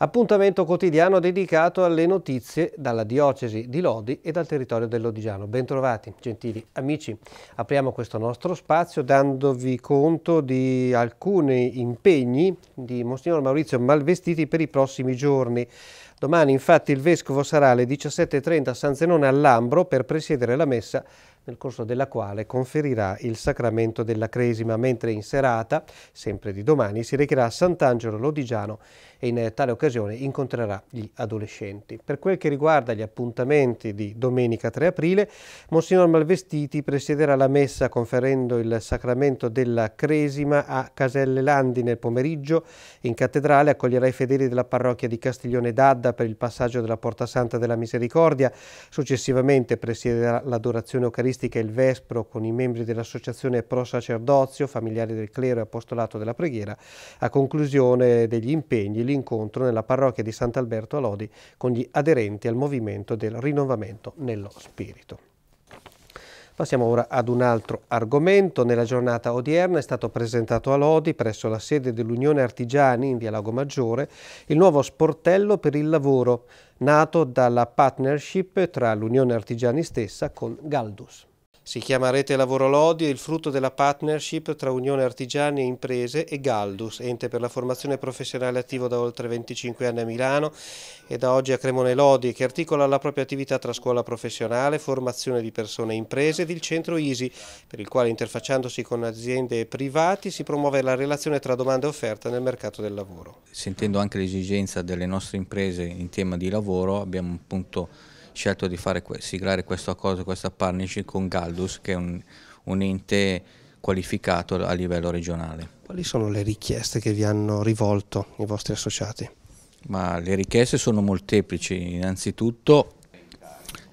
Appuntamento quotidiano dedicato alle notizie dalla diocesi di Lodi e dal territorio dell'Odigiano. Bentrovati, gentili amici. Apriamo questo nostro spazio dandovi conto di alcuni impegni di Monsignor Maurizio Malvestiti per i prossimi giorni. Domani infatti il Vescovo sarà alle 17.30 a San Zenone all'Ambro per presiedere la messa nel corso della quale conferirà il sacramento della Cresima, mentre in serata, sempre di domani, si recherà a Sant'Angelo Lodigiano e in tale occasione incontrerà gli adolescenti. Per quel che riguarda gli appuntamenti di domenica 3 aprile, Monsignor Malvestiti presiederà la messa conferendo il sacramento della Cresima a Caselle Landi nel pomeriggio. In cattedrale accoglierà i fedeli della parrocchia di Castiglione d'Adda strada per il passaggio della Porta Santa della Misericordia. Successivamente presiederà l'adorazione eucaristica e il Vespro con i membri dell'Associazione Pro Sacerdozio, familiari del clero e apostolato della preghiera. A conclusione degli impegni l'incontro nella parrocchia di Sant'Alberto a Lodi con gli aderenti al movimento del rinnovamento nello spirito. Passiamo ora ad un altro argomento. Nella giornata odierna è stato presentato a Lodi, presso la sede dell'Unione Artigiani in via Lago Maggiore, il nuovo sportello per il lavoro, nato dalla partnership tra l'Unione Artigiani stessa con Galdus. Si chiama Rete Lavoro Lodi e il frutto della partnership tra Unione Artigiani e Imprese e Galdus, ente per la formazione professionale attivo da oltre 25 anni a Milano e da oggi a Cremone Lodi, che articola la propria attività tra scuola professionale, formazione di persone e imprese ed il centro ISI, per il quale interfacciandosi con aziende e privati si promuove la relazione tra domanda e offerta nel mercato del lavoro. Sentendo anche l'esigenza delle nostre imprese in tema di lavoro abbiamo appunto scelto di fare, siglare questo accordo, questa partnership con Galdus, che è un, un ente qualificato a livello regionale. Quali sono le richieste che vi hanno rivolto i vostri associati? Ma le richieste sono molteplici, innanzitutto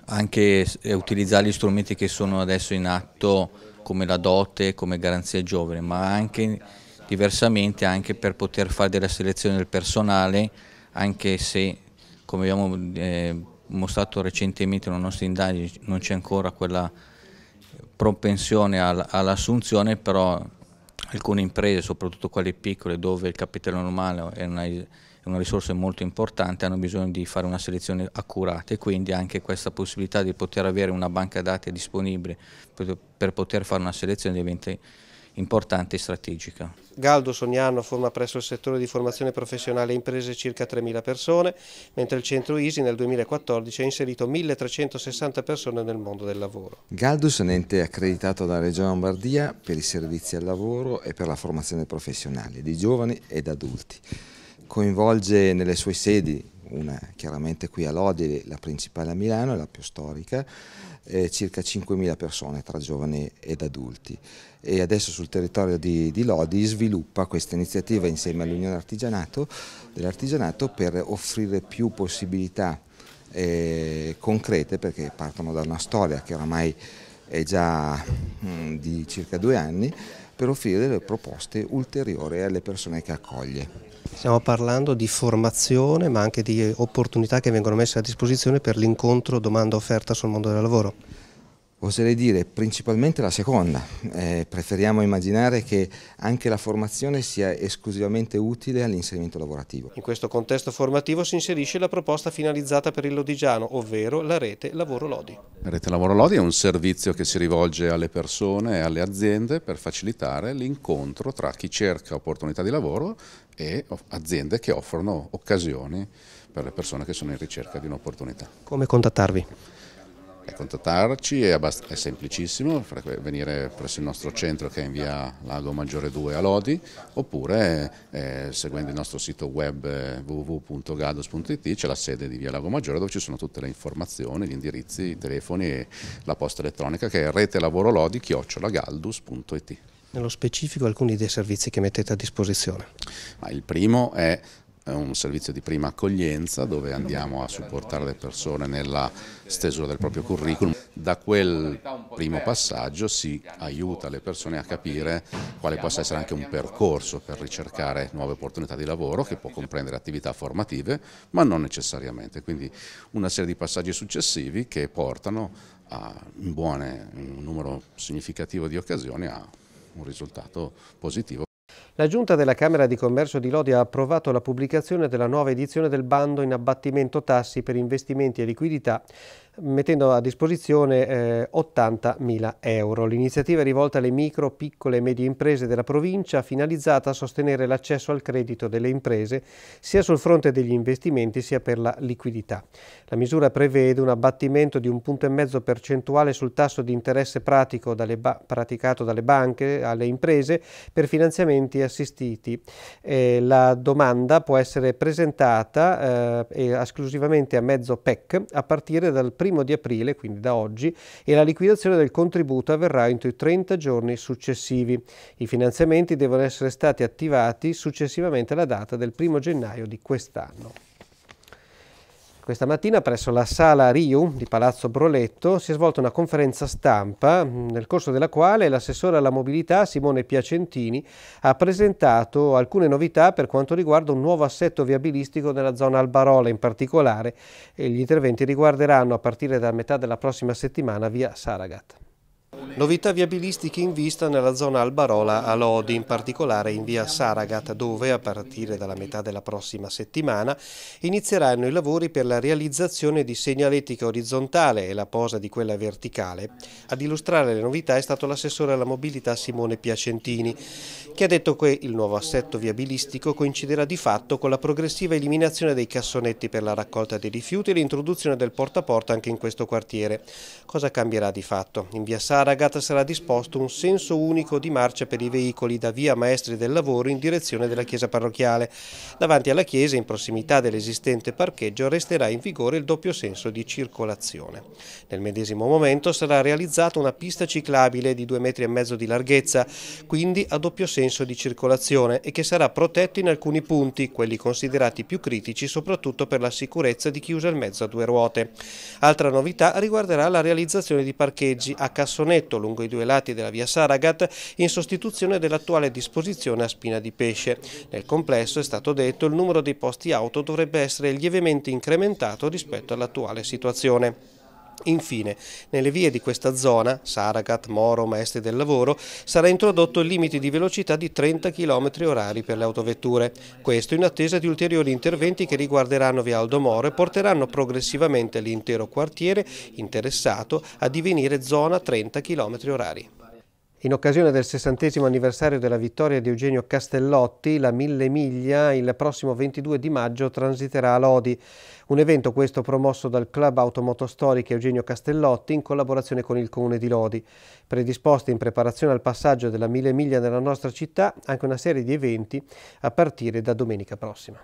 anche eh, utilizzare gli strumenti che sono adesso in atto come la dote, come garanzia giovane, ma anche diversamente anche per poter fare della selezione del personale, anche se come abbiamo eh, mostrato recentemente nella nostra indagine, non c'è ancora quella propensione all'assunzione, però alcune imprese, soprattutto quelle piccole dove il capitale normale è una, è una, risorsa molto importante, hanno bisogno di fare una selezione accurata e quindi anche questa possibilità di poter avere una banca dati disponibile per, per poter fare una selezione diventa importante e strategica. Galdo Sognano forma presso il settore di formazione professionale e imprese circa 3.000 persone, mentre il centro ISI nel 2014 ha inserito 1.360 persone nel mondo del lavoro. Galdus è un ente accreditato dalla Regione Lombardia per i servizi al lavoro e per la formazione professionale di giovani ed adulti. Coinvolge nelle sue sedi una chiaramente qui a Lodi, la principale a Milano, è la più storica, eh, circa 5.000 persone tra giovani ed adulti. E adesso sul territorio di, di Lodi sviluppa questa iniziativa insieme all'Unione dell'Artigianato per offrire più possibilità eh, concrete perché partono da una storia che oramai è già mh, mm, di circa due anni per offrire delle proposte ulteriori alle persone che accoglie. Stiamo parlando di formazione ma anche di opportunità che vengono messe a disposizione per l'incontro domanda-offerta sul mondo del lavoro. Oserei dire principalmente la seconda, eh, preferiamo immaginare che anche la formazione sia esclusivamente utile all'inserimento lavorativo. In questo contesto formativo si inserisce la proposta finalizzata per il Lodigiano, ovvero la rete Lavoro Lodi. La rete Lavoro Lodi è un servizio che si rivolge alle persone e alle aziende per facilitare l'incontro tra chi cerca opportunità di lavoro e aziende che offrono occasioni per le persone che sono in ricerca di un'opportunità. Come contattarvi? E contattarci è, è semplicissimo, venire presso il nostro centro che è in via Lago Maggiore 2 a Lodi oppure eh, seguendo il nostro sito web eh, www.gados.it c'è la sede di via Lago Maggiore dove ci sono tutte le informazioni, gli indirizzi, i telefoni e la posta elettronica che è rete lavoro lodi chiocciolagaldus.it nello specifico alcuni dei servizi che mettete a disposizione? il primo è un servizio di prima accoglienza dove andiamo a supportare le persone nella stesura del proprio curriculum. Da quel primo passaggio si aiuta le persone a capire quale possa essere anche un percorso per ricercare nuove opportunità di lavoro che può comprendere attività formative ma non necessariamente, quindi una serie di passaggi successivi che portano a buone, un numero significativo di occasioni a un risultato positivo la Giunta della Camera di Commercio di Lodi ha approvato la pubblicazione della nuova edizione del bando in abbattimento tassi per investimenti e liquidità mettendo a disposizione eh, 80.000 euro. L'iniziativa è rivolta alle micro, piccole e medie imprese della provincia, finalizzata a sostenere l'accesso al credito delle imprese sia sul fronte degli investimenti sia per la liquidità. La misura prevede un abbattimento di un punto e mezzo percentuale sul tasso di interesse dalle praticato dalle banche alle imprese per finanziamenti assistiti. Eh, la domanda può essere presentata eh, esclusivamente a mezzo PEC a partire dal 1 1 di aprile, quindi da oggi, e la liquidazione del contributo avverrà entro i 30 giorni successivi. I finanziamenti devono essere stati attivati successivamente alla data del 1 gennaio di quest'anno. Questa mattina presso la Sala Riu di Palazzo Broletto si è svolta una conferenza stampa nel corso della quale l'assessore alla mobilità Simone Piacentini ha presentato alcune novità per quanto riguarda un nuovo assetto viabilistico nella zona Albarola in particolare e gli interventi riguarderanno a partire da metà della prossima settimana via Saragat. Novità viabilistiche in vista nella zona Albarola a Lodi, in particolare in via Saragat, dove a partire dalla metà della prossima settimana inizieranno i lavori per la realizzazione di segnaletica orizzontale e la posa di quella verticale. Ad illustrare le novità è stato l'assessore alla mobilità Simone Piacentini, che ha detto che il nuovo assetto viabilistico coinciderà di fatto con la progressiva eliminazione dei cassonetti per la raccolta dei rifiuti e l'introduzione del porta a porta anche in questo quartiere. Cosa cambierà di fatto? In via Saragat carregata sarà disposto un senso unico di marcia per i veicoli da via Maestri del Lavoro in direzione della chiesa parrocchiale. Davanti alla chiesa, in prossimità dell'esistente parcheggio, resterà in vigore il doppio senso di circolazione. Nel medesimo momento sarà realizzata una pista ciclabile di due metri e mezzo di larghezza, quindi a doppio senso di circolazione e che sarà protetto in alcuni punti, quelli considerati più critici soprattutto per la sicurezza di chi usa il mezzo a due ruote. Altra novità riguarderà la realizzazione di parcheggi a cassonetto progetto lungo i due lati della via Saragat in sostituzione dell'attuale disposizione a spina di pesce. Nel complesso, è stato detto, il numero dei posti auto dovrebbe essere lievemente incrementato rispetto all'attuale situazione. Infine, nelle vie di questa zona, Saragat, Moro, Maestri del Lavoro, sarà introdotto il limite di velocità di 30 km h per le autovetture. Questo in attesa di ulteriori interventi che riguarderanno via Aldo Moro e porteranno progressivamente l'intero quartiere interessato a divenire zona 30 km h in occasione del sessantesimo anniversario della vittoria di Eugenio Castellotti, la Mille Miglia il prossimo 22 di maggio transiterà a Lodi. Un evento questo promosso dal Club Automotostoriche Eugenio Castellotti in collaborazione con il Comune di Lodi. Predisposta in preparazione al passaggio della Mille Miglia nella nostra città anche una serie di eventi a partire da domenica prossima.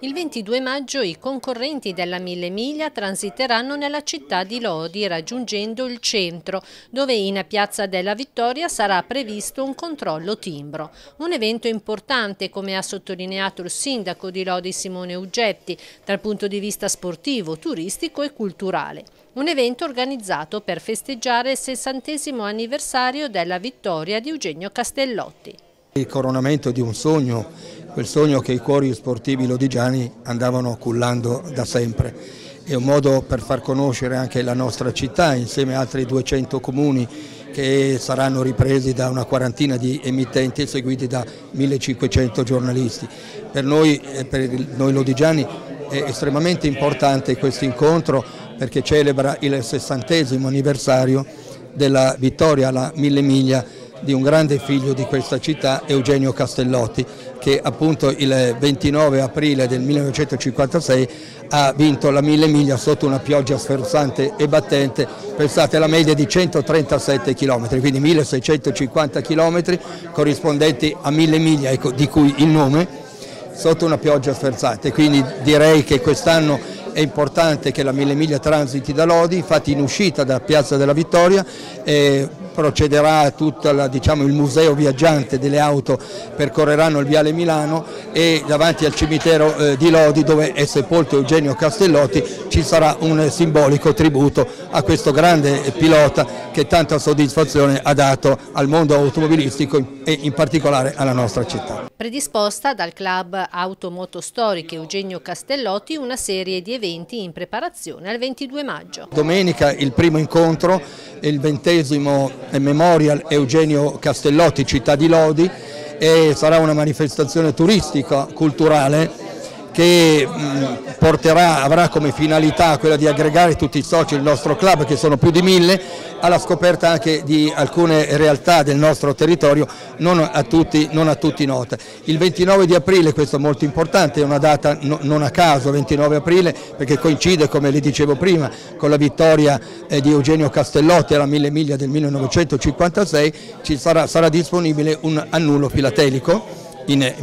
Il 22 maggio i concorrenti della Mille Miglia transiteranno nella città di Lodi raggiungendo il centro, dove in Piazza della Vittoria sarà previsto un controllo timbro. Un evento importante, come ha sottolineato il sindaco di Lodi Simone Uggetti, dal punto di vista sportivo, turistico e culturale. Un evento organizzato per festeggiare il 60 anniversario della vittoria di Eugenio Castellotti. Il coronamento di un sogno quel sogno che i cuori sportivi lodigiani andavano cullando da sempre. È un modo per far conoscere anche la nostra città insieme a altri 200 comuni che saranno ripresi da una quarantina di emittenti e seguiti da 1500 giornalisti. Per noi, eh, per noi lodigiani è estremamente importante questo incontro perché celebra il sessantesimo anniversario della vittoria alla mille miglia di un grande figlio di questa città, Eugenio Castellotti, che appunto il 29 aprile del 1956 ha vinto la 1000 miglia sotto una pioggia sferzante e battente, pensate alla media di 137 km, quindi 1650 km corrispondenti a 1000 miglia, ecco, di cui il nome, sotto una pioggia sferzante, quindi direi che quest'anno è importante che la 1000 miglia transiti da Lodi, infatti in uscita da Piazza della Vittoria eh, procederà tutto diciamo, il museo viaggiante delle auto, percorreranno il Viale Milano e davanti al cimitero eh, di Lodi dove è sepolto Eugenio Castellotti ci sarà un simbolico tributo a questo grande pilota che tanta soddisfazione ha dato al mondo automobilistico e in particolare alla nostra città. Predisposta dal club Automoto Storiche Eugenio Castellotti una serie di eventi in preparazione al 22 maggio. Domenica il primo incontro, il ventesimo Memorial Eugenio Castellotti, città di Lodi, e sarà una manifestazione turistica, culturale che porterà, avrà come finalità quella di aggregare tutti i soci del nostro club, che sono più di mille, alla scoperta anche di alcune realtà del nostro territorio non a tutti, non a tutti note. Il 29 di aprile, questo è molto importante, è una data non a caso, 29 aprile, perché coincide, come le dicevo prima, con la vittoria eh, di Eugenio Castellotti alla Mille Miglia del 1956, sarà, sarà disponibile un annullo filatelico in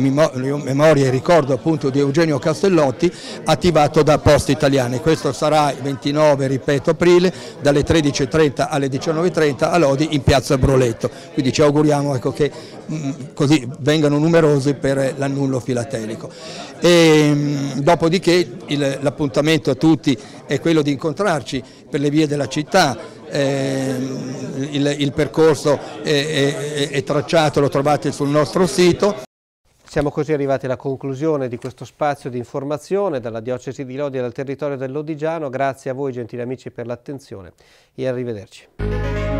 memoria e ricordo appunto di Eugenio Castellotti attivato da Poste Italiane. Questo sarà il 29 ripeto, aprile dalle 13.30 alle 19.30 a Lodi in piazza Broletto. Quindi ci auguriamo ecco, che mh, mm, così vengano numerosi per l'annullo filatelico. E, ehm, mh, dopodiché l'appuntamento a tutti è quello di incontrarci per le vie della città, eh, il, il, percorso è, è, è tracciato, lo trovate sul nostro sito. Siamo così arrivati alla conclusione di questo spazio di informazione dalla Diocesi di Lodi e dal territorio dell'Odigiano. Grazie a voi gentili amici per l'attenzione e arrivederci.